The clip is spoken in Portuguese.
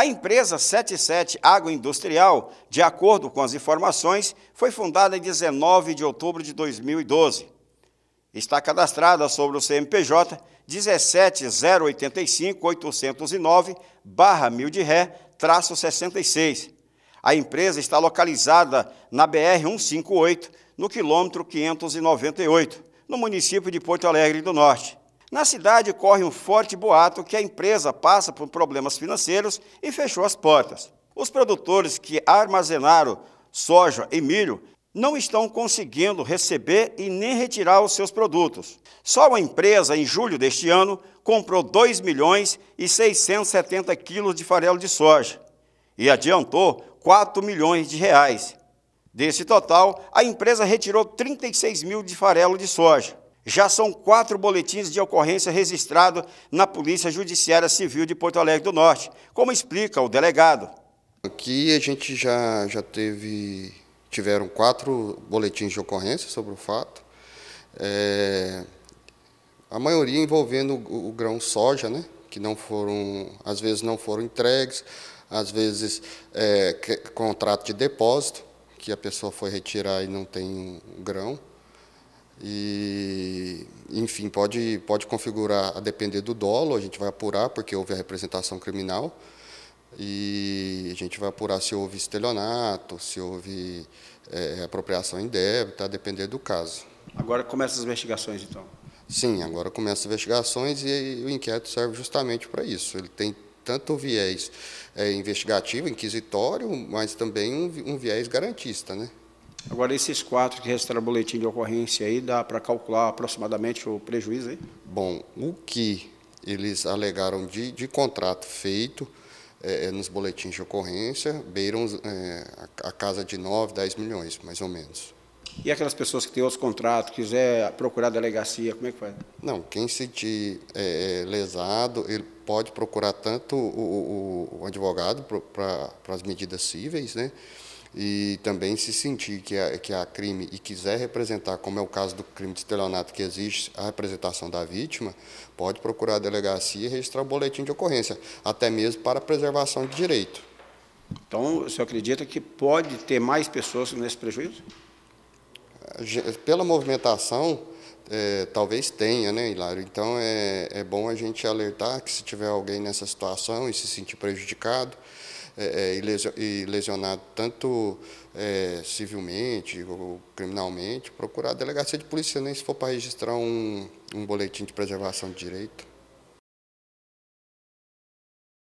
A empresa 77 Água Industrial, de acordo com as informações, foi fundada em 19 de outubro de 2012. Está cadastrada sobre o CMPJ 17085809 1000 de ré, traço 66. A empresa está localizada na BR-158, no quilômetro 598, no município de Porto Alegre do Norte. Na cidade corre um forte boato que a empresa passa por problemas financeiros e fechou as portas. Os produtores que armazenaram soja e milho não estão conseguindo receber e nem retirar os seus produtos. Só a empresa, em julho deste ano, comprou 2 milhões e 670 quilos de farelo de soja e adiantou 4 milhões de reais. Desse total, a empresa retirou 36 mil de farelo de soja. Já são quatro boletins de ocorrência registrados na Polícia Judiciária Civil de Porto Alegre do Norte, como explica o delegado. Aqui a gente já, já teve, tiveram quatro boletins de ocorrência sobre o fato, é, a maioria envolvendo o, o grão soja, né? que não foram, às vezes não foram entregues, às vezes é, que, contrato de depósito, que a pessoa foi retirar e não tem um grão. E, enfim, pode, pode configurar a depender do dolo, a gente vai apurar, porque houve a representação criminal, e a gente vai apurar se houve estelionato, se houve é, apropriação indébita, a depender do caso. Agora começam as investigações, então? Sim, agora começam as investigações e o inquérito serve justamente para isso. Ele tem tanto viés é, investigativo, inquisitório, mas também um, um viés garantista, né? Agora, esses quatro que registraram o boletim de ocorrência aí, dá para calcular aproximadamente o prejuízo aí? Bom, o que eles alegaram de, de contrato feito é, é nos boletins de ocorrência beiram é, a, a casa de 9, 10 milhões, mais ou menos. E aquelas pessoas que têm outros contratos, quiser procurar a delegacia, como é que faz? Não, quem se sentir é, é, lesado, ele pode procurar tanto o, o, o advogado para as medidas cíveis, né? e também se sentir que há, que há crime e quiser representar, como é o caso do crime de estelionato que existe a representação da vítima, pode procurar a delegacia e registrar o boletim de ocorrência, até mesmo para preservação de direito. Então, o senhor acredita que pode ter mais pessoas nesse prejuízo? Pela movimentação, é, talvez tenha, né, Hilário? Então, é, é bom a gente alertar que se tiver alguém nessa situação e se sentir prejudicado, é, é e lesionado tanto é, civilmente ou criminalmente, procurar a delegacia de polícia, nem se for para registrar um, um boletim de preservação de direito.